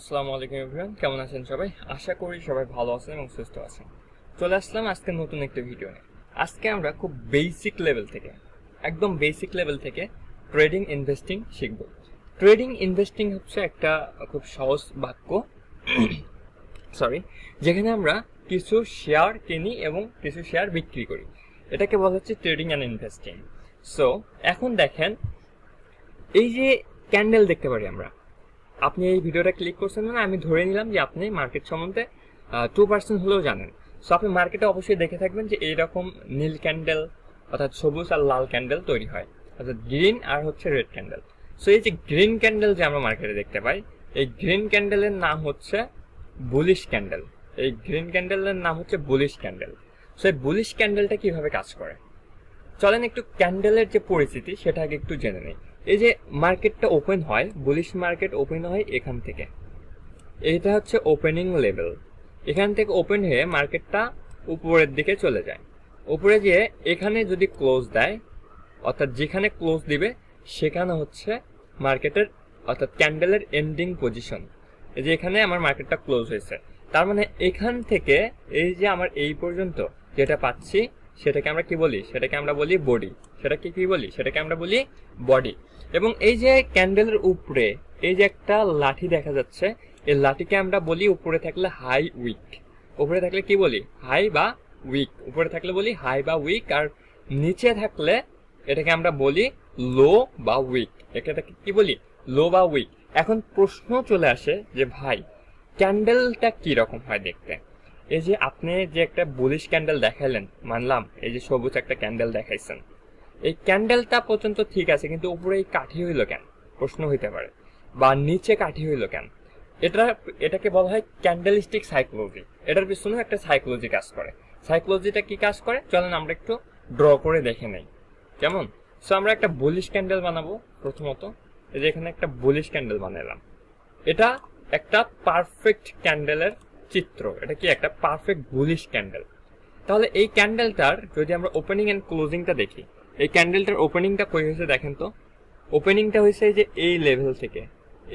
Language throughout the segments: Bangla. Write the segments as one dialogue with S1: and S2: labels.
S1: আসসালামু আলাইকুম এভরিওয়ান কেমন আছেন সবাই আশা করি সবাই ভালো আছেন এবং সুস্থ আছেন চলে আসলাম আজকে নতুন একটা ভিডিও নিয়ে আজকে আমরা খুব বেসিক লেভেল থেকে একদম বেসিক লেভেল থেকে ট্রেডিং ইনভেস্টিং শিখব ট্রেডিং ইনভেস্টিং হচ্ছে একটা খুব সহজ বাক্য সরি যেখানে আমরা কিছু শেয়ার কিনি এবং কিছু শেয়ার বিক্রি করি এটাকে বলা হচ্ছে ট্রেডিং অ্যান্ড ইনভেস্টিং সো এখন দেখেন এই যে ক্যান্ডেল দেখতে পারি আমরা আপনি এই ভিডিওটা ক্লিক করছেন না মানে আমি ধরে নিলাম যে আপনি মার্কেট সম্বন্ধে টু পার্সেন্ট হলেও জানেন সো আপনি মার্কেটে অবশ্যই দেখে থাকবেন যে এইরকম নীল ক্যান্ডেল অর্থাৎ সবুজ আর লাল ক্যান্ডেল তৈরি হয় অর্থাৎ গ্রিন আর হচ্ছে রেড ক্যান্ডেল সো এই যে গ্রিন ক্যান্ডেল যে আমরা মার্কেটে দেখতে পাই এই গ্রিন ক্যান্ডেলের নাম হচ্ছে বুলিশ ক্যান্ডেল এই গ্রিন ক্যান্ডেলের নাম হচ্ছে বুলিশ ক্যান্ডেল সো এই বুলিশ ক্যান্ডেলটা কিভাবে কাজ করে চলেন একটু ক্যান্ডেলের যে পরিস্থিতি সেটা আগে একটু জেনে নিই এই যে মার্কেটটা ওপেন হয় বুলিশ মার্কেট ওপেন হয় এখান থেকে এটা হচ্ছে ওপেনিং লেভেল এখান থেকে ওপেন হয়ে মার্কেটটা উপরের দিকে চলে যায় উপরে গিয়ে এখানে যদি ক্লোজ দেয় অর্থাৎ যেখানে ক্লোজ দিবে সেখানে হচ্ছে মার্কেটের অর্থাৎ ক্যান্ডেলের এন্ডিং পজিশন এই যে এখানে আমার মার্কেটটা ক্লোজ হয়েছে তার মানে এখান থেকে এই যে আমার এই পর্যন্ত যেটা পাচ্ছি সেটাকে আমরা কি বলি সেটাকে আমরা বলি বডি সেটাকে কি বলি সেটাকে আমরা বলি বডি এবং এই যে ক্যান্ডেলের উপরে এই যে একটা লাঠি দেখা যাচ্ছে এই লাঠিকে আমরা বলি উপরে থাকলে হাই উইক উপরে থাকলে কি বলি হাই বা উইক উপরে থাকলে বলি হাই বা উইক আর নিচে থাকলে এটাকে আমরা বলি লো বা উইক এটাকে কি বলি লো বা উইক এখন প্রশ্ন চলে আসে যে ভাই ক্যান্ডেলটা কি রকম হয় দেখতে এই যে আপনি যে একটা বুলিশ ক্যান্ডেল দেখাইলেন মানলাম এই যে সবুজ একটা ক্যান্ডেল দেখাইছেন এই ক্যান্ডেলটা পর্যন্ত ঠিক আছে কিন্তু উপরে এই কাঠি হইল কেন প্রশ্ন হইতে পারে বা নিচে কাঠি হইল কেন এটা এটাকে বলা হয় ক্যান্ডেলিস্টিক সাইকোলজি এটার পিছনে একটা সাইকোলজি কাজ করে সাইকোলজিটা কি কাজ করে চলেন আমরা একটু ড্র করে দেখে নেই কেমন সো আমরা একটা বুলিশ ক্যান্ডেল বানাবো প্রথমত এই যে এখানে একটা বুলিশ ক্যান্ডেল বানালাম এটা একটা পারফেক্ট ক্যান্ডেলের চিত্র এটা কি একটা পারফেক্ট বুলিশ ক্যান্ডেল তাহলে এই ক্যান্ডেলটার যদি আমরা ওপেনিং অ্যান্ড ক্লোজিংটা দেখি এই ক্যান্ডেলটার ওপেনিংটা কই হয়েছে দেখেন তো ওপেনিংটা হয়েছে যে এই লেভেল থেকে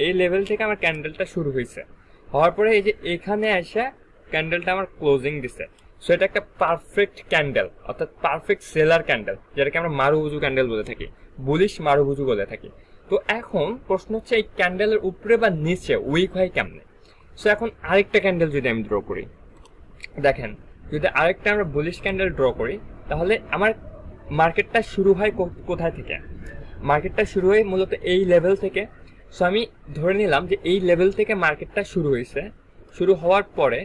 S1: এই লেভেল থেকে আমার ক্যান্ডেলটা শুরু হয়েছে হওয়ার পরে এই যে এখানে এসে ক্যান্ডেলটা আমার ক্লোজিং দিছে সো এটা একটা পারফেক্ট ক্যান্ডেল অর্থাৎ পারফেক্ট সেলার ক্যান্ডেল যেটাকে আমরা মারুভুজু ক্যান্ডেল বলে থাকি বুলিশ মারুভুজু বলে থাকি তো এখন প্রশ্ন হচ্ছে এই ক্যান্ডেলের উপরে বা নিচে উইক হয় কেমনে সো এখন আরেকটা ক্যান্ডেল যদি আমি ড্র করি দেখেন যদি আরেকটা আমরা বুলিশ ক্যান্ডেল ড্র করি তাহলে আমার মার্কেটটা শুরু হয় কোথায় থেকে মার্কেটটা শুরু হয় মূলত এই লেভেল থেকে সো আমি ধরে নিলাম যে এই লেভেল থেকে মার্কেটটা শুরু হয়েছে শুরু হওয়ার পরে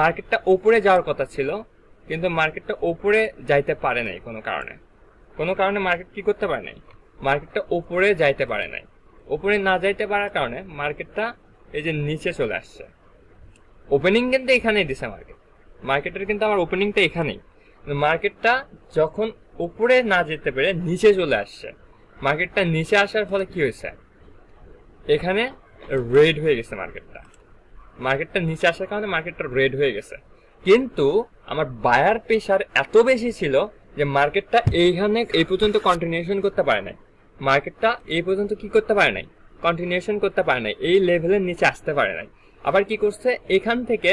S1: মার্কেটটা ওপরে যাওয়ার কথা ছিল কিন্তু মার্কেটটা ওপরে যাইতে পারে নাই কোনো কারণে কোনো কারণে মার্কেট কি করতে পারে নাই মার্কেটটা ওপরে যাইতে পারে নাই ওপরে না যাইতে পারার কারণে মার্কেটটা এই যে নিচে চলে আসছে ওপেনিং কিন্তু এখানেই দিছে মার্কেট মার্কেটের কিন্তু আমার ওপেনিংটা এখানেই মার্কেটটা যখন উপরে না যেতে পেরে নিচে চলে আসছে মার্কেটটা নিচে আসার ফলে কি হয়েছে এখানে রেড হয়ে গেছে মার্কেটটা মার্কেটটা নিচে আসার কারণে মার্কেটটা রেড হয়ে গেছে কিন্তু আমার বায়ার প্রেশার এত বেশি ছিল যে মার্কেটটা এইখানে এই পর্যন্ত কন্টিনিউশন করতে পারে নাই মার্কেটটা এই পর্যন্ত কি করতে পারে নাই কন্টিনিউশন করতে পারে নাই এই লেভেলের নিচে আসতে পারে নাই আবার কি করছে এখান থেকে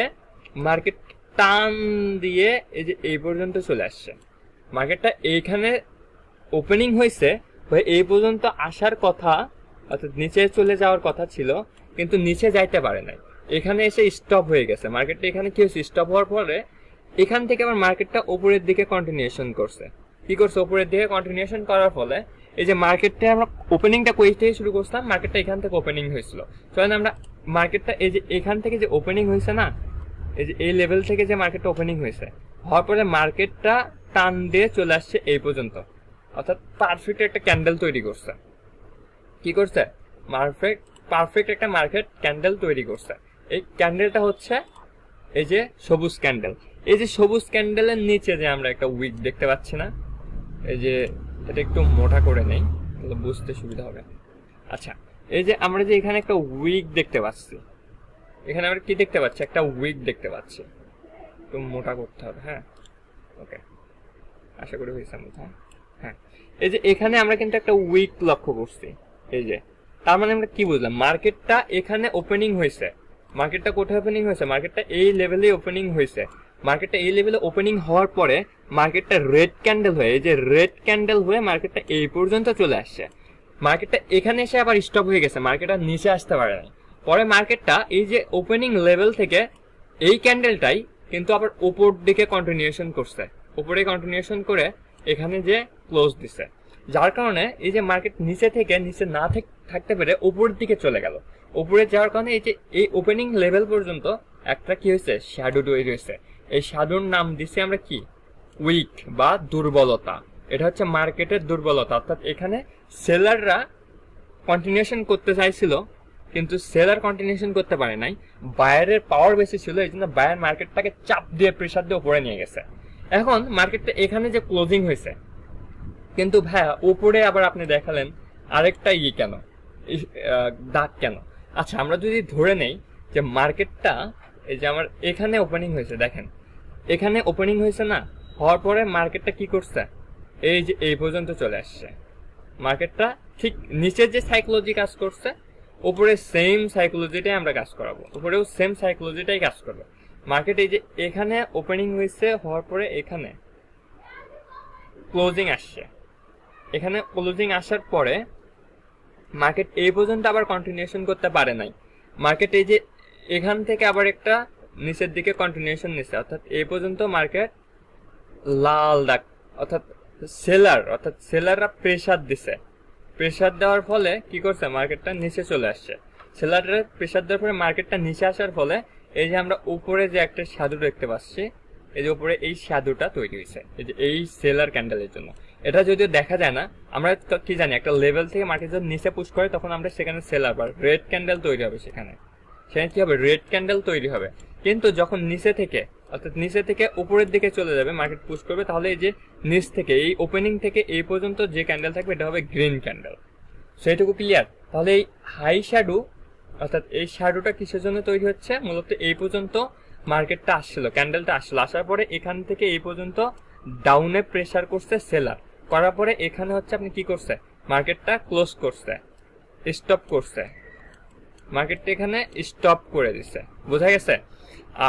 S1: মার্কেট টান দিয়ে এই যে এই পর্যন্ত চলে আসছে মার্কেটটা এইখানে ওপেনিং হয়েছে হয়ে এই পর্যন্ত আসার কথা অর্থাৎ নিচে চলে যাওয়ার কথা ছিল কিন্তু নিচে যাইতে পারে নাই এখানে এসে স্টপ হয়ে গেছে মার্কেটটা এখানে কি হয়েছে স্টপ হওয়ার পরে এখান থেকে আবার মার্কেটটা ওপরের দিকে কন্টিনিউশন করছে কি করছে ওপরের দিকে কন্টিনিউশন করার ফলে এই যে মার্কেটটা আমরা ওপেনিংটা কোয়েস থেকে শুরু করছিলাম মার্কেটটা এখান থেকে ওপেনিং হয়েছিল তাহলে আমরা মার্কেটটা এই যে এখান থেকে যে ওপেনিং হয়েছে না এই যে এই লেভেল থেকে যে মার্কেটটা ওপেনিং হয়েছে হওয়ার পরে মার্কেটটা টান দিয়ে চলে আসছে এই পর্যন্ত অর্থাৎ পারফেক্ট একটা ক্যান্ডেল তৈরি করছে কি করছে মারফেক্ট পারফেক্ট একটা মার্কেট ক্যান্ডেল তৈরি করছে এই ক্যান্ডেলটা হচ্ছে এই যে সবুজ ক্যান্ডেল এই যে সবুজ ক্যান্ডেলের নিচে যে আমরা একটা উইক দেখতে পাচ্ছি না এই যে এটা একটু মোটা করে নেই তাহলে বুঝতে সুবিধা হবে আচ্ছা এই যে আমরা যে এখানে একটা উইক দেখতে পাচ্ছি এখানে আমরা কি দেখতে পাচ্ছি একটা উইক দেখতে পাচ্ছি একটু মোটা করতে হবে হ্যাঁ ওকে আশা করি হয়েছে আমি হ্যাঁ এই যে এখানে আমরা কিন্তু একটা উইক লক্ষ্য করছি এই যে তার মানে আমরা কি বুঝলাম মার্কেটটা এখানে ওপেনিং হয়েছে মার্কেটটা কোথায় ওপেনিং হয়েছে মার্কেটটা এই লেভেলে ওপেনিং হয়েছে মার্কেটটা এই লেভেলে ওপেনিং হওয়ার পরে মার্কেটটা রেড ক্যান্ডেল হয়ে এই যে রেড ক্যান্ডেল হয়ে মার্কেটটা এই পর্যন্ত চলে আসছে মার্কেটটা এখানে এসে আবার স্টপ হয়ে গেছে মার্কেটটা নিচে আসতে পারে না পরে মার্কেটটা এই যে ওপেনিং লেভেল থেকে এই ক্যান্ডেলটাই কিন্তু আবার ওপর দিকে কন্টিনিউশন করছে উপরে কন্টিনিউশন করে এখানে যে ক্লোজ দিছে যার কারণে এই যে মার্কেট নিচে থেকে নিচে না থাকতে পেরে উপরের দিকে চলে গেল উপরে যাওয়ার কারণে এই যে এই ওপেনিং লেভেল পর্যন্ত একটা কি হয়েছে শ্যাডো তৈরি হয়েছে এই শ্যাডোর নাম দিছি আমরা কি উইক বা দুর্বলতা এটা হচ্ছে মার্কেটের দুর্বলতা অর্থাৎ এখানে সেলাররা কন্টিনিউশন করতে চাইছিল কিন্তু সেলার কন্টিনিউশন করতে পারে নাই বায়ারের পাওয়ার বেশি ছিল এই জন্য বায়ার মার্কেটটাকে চাপ দিয়ে প্রেশার দিয়ে উপরে নিয়ে গেছে এখন মার্কেটটা এখানে যে ক্লোজিং হয়েছে কিন্তু ভাইয়া উপরে আবার আপনি দেখালেন আরেকটা ই কেন দাগ কেন আচ্ছা আমরা যদি ধরে নেই যে মার্কেটটা এই যে আমার এখানে ওপেনিং হয়েছে দেখেন এখানে ওপেনিং হয়েছে না হওয়ার পরে মার্কেটটা কি করছে এই যে এই পর্যন্ত চলে আসছে মার্কেটটা ঠিক নিচের যে সাইকোলজি কাজ করছে উপরে সেম সাইকোলজিটাই আমরা কাজ করাবো উপরেও সেম সাইকোলজিটাই কাজ করবে মার্কেট এই যে এখানে ওপেনিং হয়েছে হওয়ার পরে এখানে ক্লোজিং আসছে এখানে ক্লোজিং আসার পরে মার্কেট এই পর্যন্ত আবার কন্টিনিউশন করতে পারে নাই মার্কেট এই যে এখান থেকে আবার একটা নিচের দিকে কন্টিনিউশন নিচ্ছে অর্থাৎ এই পর্যন্ত মার্কেট লাল দাগ অর্থাৎ সেলার অর্থাৎ সেলাররা প্রেশার দিছে প্রেশার দেওয়ার ফলে কি করছে মার্কেটটা নিচে চলে আসছে সেলাররা প্রেশার দেওয়ার পরে মার্কেটটা নিচে আসার ফলে এই যে আমরা উপরে যে একটা সাধু দেখতে পাচ্ছি এই যে উপরে এই সাধুটা তৈরি হয়েছে এই যে এই সেলার ক্যান্ডেলের জন্য এটা যদিও দেখা যায় না আমরা কি জানি একটা লেভেল থেকে মার্কেট যখন নিচে পুশ করে তখন আমরা সেখানে সেলার বা রেড ক্যান্ডেল তৈরি হবে সেখানে সেখানে কি হবে রেড ক্যান্ডেল তৈরি হবে কিন্তু যখন নিচে থেকে অর্থাৎ নিচে থেকে উপরের দিকে চলে যাবে মার্কেট পুশ করবে তাহলে এই যে নিচ থেকে এই ওপেনিং থেকে এই পর্যন্ত যে ক্যান্ডেল থাকবে এটা হবে গ্রিন ক্যান্ডেল সেইটুকু ক্লিয়ার তাহলে এই হাই শ্যাডো অর্থাৎ এই শ্যাডোটা কিসের জন্য তৈরি হচ্ছে মূলত এই পর্যন্ত মার্কেটটা আসছিল ক্যান্ডেলটা আসছিল আসার পরে এখান থেকে এই পর্যন্ত ডাউনে প্রেশার করছে সেলার করার পরে এখানে হচ্ছে আপনি কি করছে মার্কেটটা ক্লোজ করছে স্টপ করছে মার্কেটটা এখানে স্টপ করে দিছে বোঝা গেছে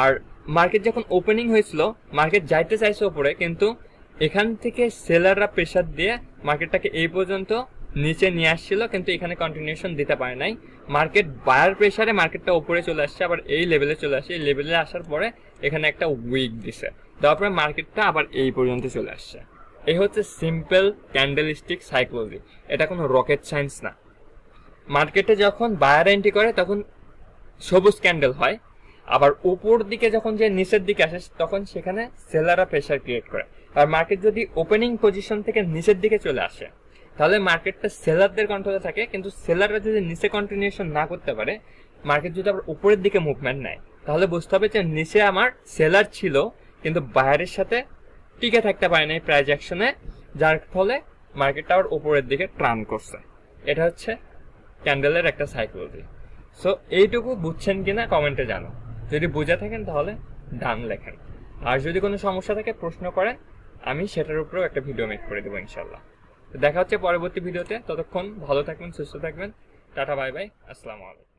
S1: আর মার্কেট যখন ওপেনিং হয়েছিল মার্কেট যাইতে চাইছে ওপরে কিন্তু এখান থেকে সেলাররা প্রেশার দিয়ে মার্কেটটাকে এই পর্যন্ত নিচে নিয়ে আসছিল কিন্তু এখানে কন্টিনিউশন দিতে পারে নাই মার্কেট বায়ার প্রেশারে মার্কেটটা ওপরে চলে আসছে আবার এই লেভেলে চলে আসছে এই লেভেলে আসার পরে এখানে একটা উইক দিছে তারপরে মার্কেটটা আবার এই পর্যন্ত চলে আসছে এই হচ্ছে সিম্পল ক্যান্ডেলিস্টিক সাইকোলজি এটা কোনো রকেট সায়েন্স না মার্কেটে যখন বায়ার এন্ট্রি করে তখন সবুজ ক্যান্ডেল হয় আবার উপর দিকে যখন যে নিচের দিকে আসে তখন সেখানে সেলাররা প্রেশার ক্রিয়েট করে আর মার্কেট যদি ওপেনিং পজিশন থেকে নিচের দিকে চলে আসে তাহলে মার্কেটটা সেলারদের কন্ট্রোলে থাকে কিন্তু সেলাররা যদি নিচে কন্টিনিউশন না করতে পারে মার্কেট যদি আবার উপরের দিকে মুভমেন্ট নেয় তাহলে বুঝতে হবে যে নিচে আমার সেলার ছিল কিন্তু বায়ারের সাথে টিকে থাকতে পারে নাই প্রাইজ অ্যাকশনে যার ফলে মার্কেটটা আবার উপরের দিকে ট্রান করছে এটা হচ্ছে ক্যান্ডেলের একটা সাইকেল দিই সো এইটুকু বুঝছেন কিনা কমেন্টে জানো যদি বুঝে থাকেন তাহলে ডান লেখেন আর যদি কোনো সমস্যা থাকে প্রশ্ন করেন আমি সেটার উপরেও একটা ভিডিও মেক করে দেবো ইনশাল্লাহ দেখা হচ্ছে পরবর্তী ভিডিওতে ততক্ষণ ভালো থাকবেন সুস্থ থাকবেন টাটা বাই বাই আসসালামু আলাইকুম